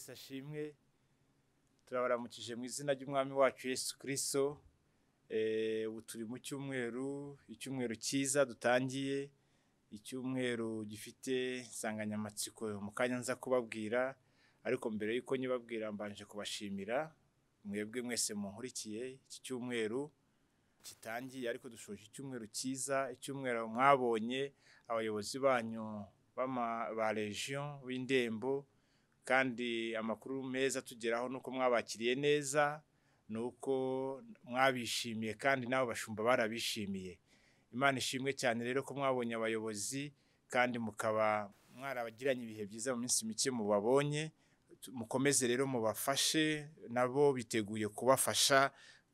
wese ashimwe turabaramukije mu izina ry'umwami wacu Yesu Kristo eh, ubu turi mu cyumweru icyumweru cyiza dutangiye icyumweru gifite insanganyamatsiko mu kanya nza kubabwira ariko mbere y'uko nyibabwira mbanje kubashimira mwebwe mwese muhurikiye iki cyumweru kitangiye ariko dushoje icyumweru cyiza icyumweru mwabonye abayobozi banyu ba legion b'indembo kandi amakuru meza tugeraho ni uko mwabakiriye neza ni uko mwabishimiye kandi n'abo bashumba barabishimiye imana ishimwe cyane rero ko mwabonye abayobozi kandi mukaba mwarabagiranye ibihe byiza mu minsi mike mubabonye mukomeze rero mubafashe nabo biteguye kubafasha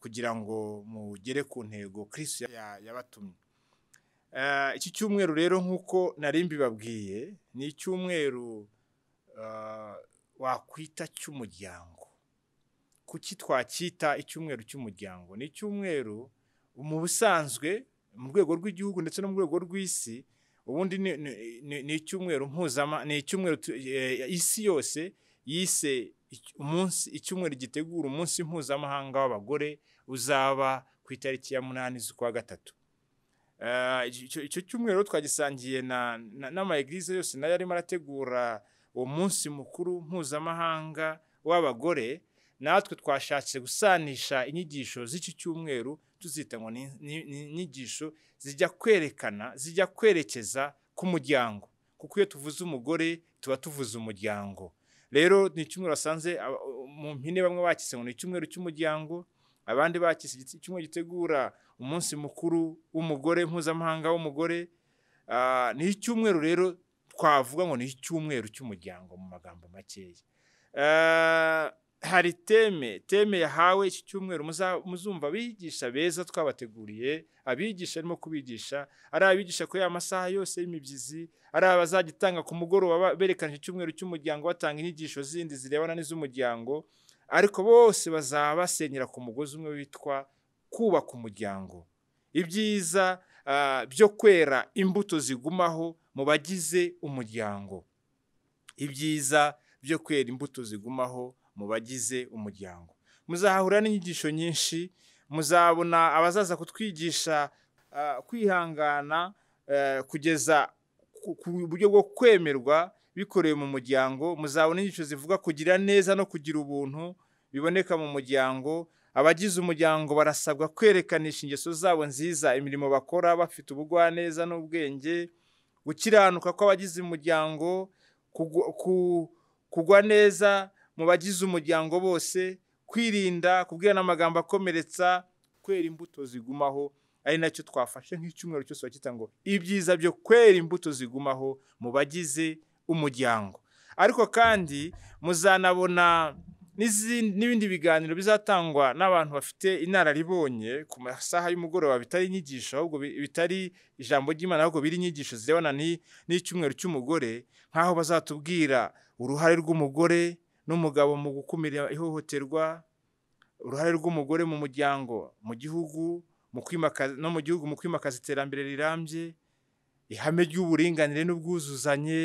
kugira ngo mugere ku ntego kirisi yabatumye eh, iki cyumweru rero nk'uko nari mbibabwiye ni icyumweru Uh, wakwita cy'umuryango kuki twacyita icyumweru cy'umuryango ni icyumweru mu busanzwe mu rwego rw'igihugu ndetse no mu rwego rw'isi ubundi ni icyumweru mpuzama ni icyumweru e, isi yose yise umunsi icyumweru gitegura umunsi mpuzamahanga w'abagore uzaba ku itariki ya munani z'ukwa gatatu uh, icyo cyumweru twagisangiye n'ama egirize yose nayo arimo arategura umunsi mukuru mpuzamahanga w'abagore natwe twashatse gusanisha inyigisho z'iki cyumweru tuzita ngo ni inyigisho zijya kwerekana zijya kwerekeza ku muryango kuko iyo tuvuze umugore tuba tuvuze umuryango rero ni icyumweru wasanze mu mpine bamwe bakise ngo ni icyumweru cy'umuryango abandi bakise icyumweru gitegura umunsi mukuru w'umugore mpuzamahanga w'umugore ni icyumweru rero twavuga ngo ni icyumweru cy'umuryango mu magambo makeya eh, hari teme teme yahawe iki cyumweru muzumva abigisha beza twabateguriye abigisha arimo kubigisha ari abigisha kuri aya masaha yose y'imibyizi ari abazajya itanga ku mugoroba berekana icyumweru cy'umuryango batanga inyigisho zindi zirebana n'iz'umuryango ariko bose bazaba basenyera ku mugozi umwe witwa kubaka umuryango ibyiza Eh, byo kwera imbuto zigumaho mu bagize umuryango ibyiza byo kwera imbuto zigumaho mu bagize umuryango muzahahura n'inyigisho nyinshi muzabona abazaza kutwigisha eh, kwihangana eh, kugeza ku buryo bwo kwemerwa bikorewe mu muryango muzabona inyigisho zivuga kugira neza no kugira ubuntu biboneka mu muryango abagize umuryango barasabwa kwerekanisha ingeso zabo nziza imirimo bakora bafite ubugwaneza n'ubwenge gukiranuka kw'abagize umuryango kugwa neza mu bagize umuryango bose kwirinda kubwirana amagambo akomeretsa kwera imbuto zigumaho ari nacyo twafashe nk'icyumweru cyose bakita ngo ibyiza byo kwera imbuto zigumaho mu bagize umuryango ariko kandi muzanabona n'ibindi biganiro bizatangwa n'abantu bafite inararibonye ku masaha y'umugoroba bitari inyigisho ahubwo bitari ijambo ry'imana ahubwo biri inyigisho zirebana n'icyumweru cy'umugore nk'aho bazatubwira uruhare rw'umugore n'umugabo mu gukumira ihohoterwa uruhare rw'umugore mu muryango mu gihugu no mu gihugu mu kwimakaza iterambere rirambye ihame ry'uburinganire n'ubwuzuzanye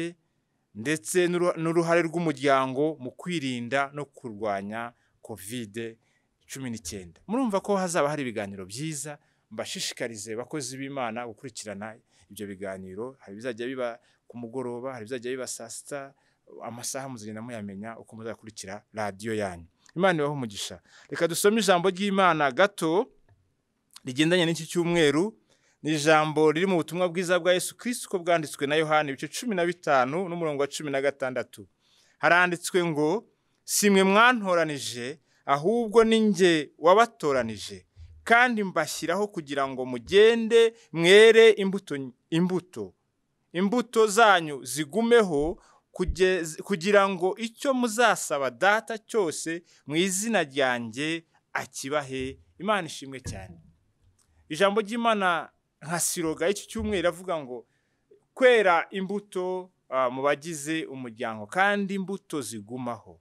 ndetse n'uruhare rw'umuryango mu kwirinda no kurwanya kovide cumi n'icyenda murumva ko hazaba hari ibiganiro byiza mbashishikarize abakozi b'imana gukurikirana ibyo biganiro hari bizajya biba ku mugoroba hari ibizajya biba saa sita amasaha muzagenda muyamenya uko muzakurikira radiyo yanyu imana ibahe umugisha reka dusome ijambo ry'imana gato rigendanye n'iki cyumweru ni ijambo riri mu butumwa bwiza bwa Yesu Kristo uko bwanditswe na yohani ibice cumi na bitanu n'umurongo wa cumi na gatandatu haranditswe ngo si mwe mwantoranije ahubwo ni nge wabatoranije kandi mbashyiraho kugira ngo mugende mwere imbuto imbuto imbuto zanyu zigumeho kugira ngo icyo muzasaba data cyose mu izina ryanjye akibahe imana ishimwe cyane ijambo ry'imana nka siroga y'iki cyumweru avuga ngo kwera imbuto ah, mu bagize umuryango kandi imbuto zigumaho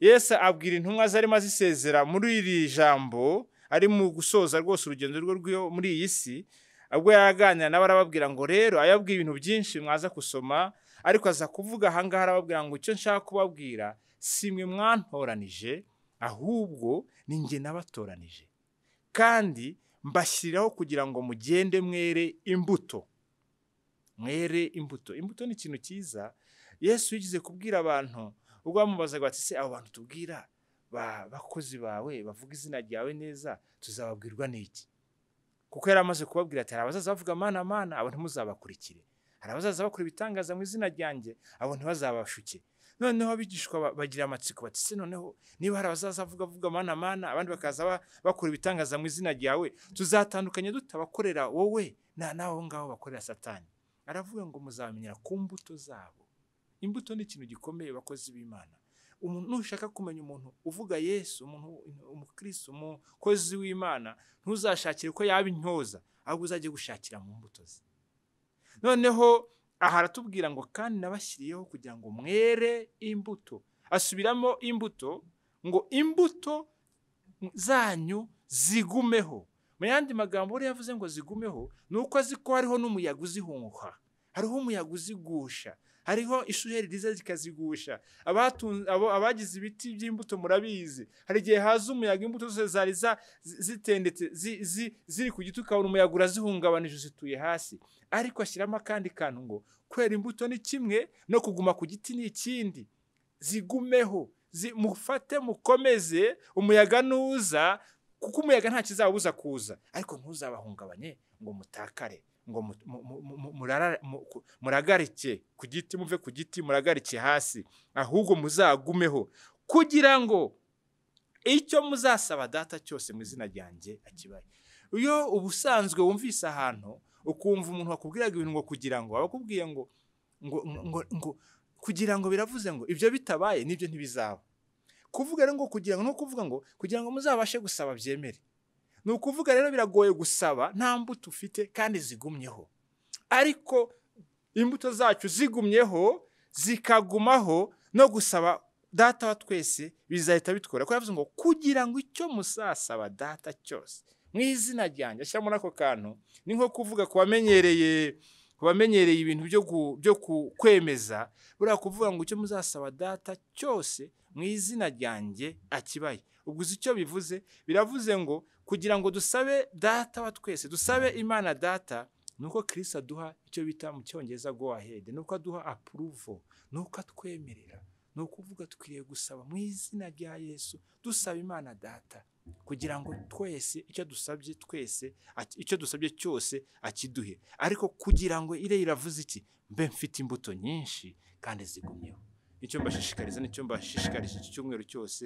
Yesu abwira intumwa zarimo azisezera muri iri jambo ari mu gusoza rwose urugendo rwe muri iyi si ubwo yaganira nawe arababwira ngo rero ayabwiye ibintu byinshi mwaza gusoma ariko aza kuvuga ahangaha arababwira ngo icyo nshaka kubabwira si mwe mwantoranije ahubwo ni njye nabatoranije kandi mbashyiriraho kugira ngo mugende mwere imbuto mwere imbuto imbuto ni ikintu cyiza yesu yigeze kubwira abantu ubwo bamubazaga bati se abo bantu tubwira bakozi bawe bavuga izina ryawe neza tuzababwirwa n'iki kuko yari amaze kubabwira ati hari abazaza bavuga mana mana abo ntimuzabakurikire hari abazaza bakora ibitangaza mu izina ryanjye abo ntibazabashuke noneho abigishwa bagira amatsiko bati se noneho niba hari abazaza avuga avuga mana mana abandi bakaza bakora ibitangaza mu izina ryawe tuzatandukanye tutabakorera wowe na naho ngaho bakorera satani aravuga ngo muzamenyera ku mbuto zabo imbuto ni ikintu gikomeye bakozi b'imana umuntu ushaka kumenya umuntu uvuga yesu umukirisi umukozi w'imana ntuzashakire ko yaba intyoza ahubwo uzajye gushakira mu mbuto ze noneho aha aratubwira ngo kandi nabashyiriyeho kugira ngo mwere imbuto asubiramo imbuto ngo imbuto zanyu zigumeho mu yandi magambo rero yavuze ngo zigumeho ni uko azi ko hariho n'umuyaga uzihuha hariho umuyaga uzigusha hariho ishuheri riza rikazigusha abagize ibiti by'imbuto murabizi hari igihe haza umuyaga imbuto zose zari zitendetse ziri ku giti ukabona umuyaga urazihungabanije zituye hasi ariko ashyiramo akandi kantu ngo kwera imbuto ni kimwe no kuguma ku giti ni ikindi zigumeho mufate mukomeze umuyaga nuza kuko umuyaga nta kizabuza kuza ariko ntuzabahungabanye ngo mutakare ngo muragarike ku giti muve ku giti muragarike hasi ahubwo muzagumeho kugira ngo icyo muzasaba data cyose mu izina ryanjye akibaye iyo ubusanzwe wumvise ahantu ukumva umuntu wakubwiraga ibintu ngo kugira ngo abakubwiye ngo ngo ngo ngo kugira ngo biravuze ngo ibyo bitabaye nibyo ntibizaba kuvuga rero ngo kugira ngo ni ukuvuga ngo kugira ngo muzabashe gusaba byemere ni ukuvuga rero biragoye gusaba nta mbuto ufite kandi zigumyeho ariko imbuto zacu zigumyeho zikagumaho no gusaba data wa twese bizahita bitwara kuko yavuze ngo kugira ngo icyo musasaba data cyose mu izina ryanjye ashyiramo n'ako kantu ni nko kuvuga ku wamenyereye Bamenyereye ibintu byo kwemeza buriya kuvuga ngo icyo muzasaba data cyose mu izina ryanjye akibaye ubwo uzi icyo bivuze biravuze ngo kugira ngo dusabe data wa twese dusabe imana data ni uko kirisi aduha icyo bita mu cyongereza go ahedi ni uko aduha apuruvo ni uko atwemerera ni ukuvuga twiriye gusaba mu izina rya yesu dusaba imana data kugira ngo twese icyo dusabye twese icyo dusabye cyose akiduhe ariko kugira ngo ire iravuze iki mbe mfite imbuto nyinshi kandi zigumyeho icyo mbashishikariza n'icyo mbashishikarije iki cyumweru cyose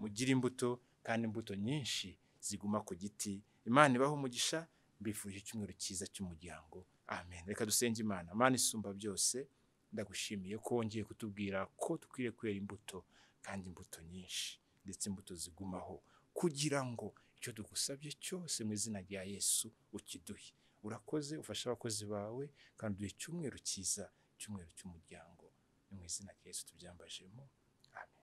mugire imbuto kandi imbuto nyinshi ziguma ku giti imana ibaho umugisha mbifuje icyumweru cyiza cy'umuryango amen reka dusenge imana imana isumba byose ndagushimiye ko wongeye kutubwira ko dukwiriye kwera imbuto kandi imbuto nyinshi ndetse imbuto zigumaho kugira ngo icyo dugusabye cyose mu izina rya yesu ukiduhe urakoze ufashe abakozi bawe kandi uduhe icyumweru cyiza icyumweru cy'umuryango ni mu izina rya yesu tubyambajemo amen